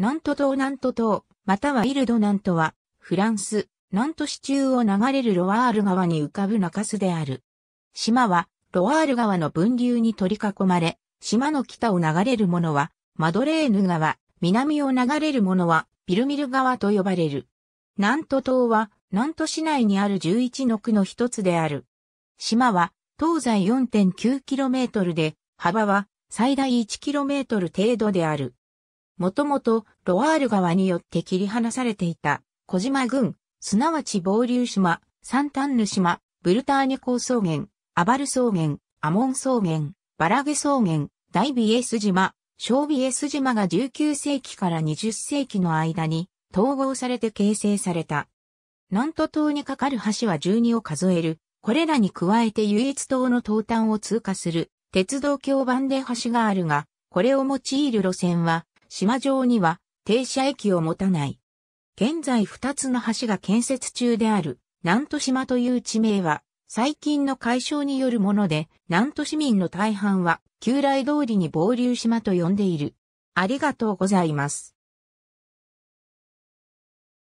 ナント島ナント島、またはイルドナントは、フランス、ナント市中を流れるロワール川に浮かぶ中州である。島は、ロワール川の分流に取り囲まれ、島の北を流れるものは、マドレーヌ川、南を流れるものは、ビルミル川と呼ばれる。ナント島は、ナント市内にある11の区の一つである。島は、東西 4.9km で、幅は最大 1km 程度である。もともとロワール川によって切り離されていた小島郡、すなわち防流島、サンタンヌ島、ブルターニュ高草原、アバル草原、アモン草原、バラゲ草原、大ビエス島、小ビエス島が19世紀から20世紀の間に統合されて形成された。南都島に架かる橋は12を数える。これらに加えて唯一島の東端を通過する鉄道橋板で橋があるが、これを用いる路線は島上には停車駅を持たない。現在2つの橋が建設中である、南都島という地名は、最近の解消によるもので、南都市民の大半は、旧来通りに防流島と呼んでいる。ありがとうございます。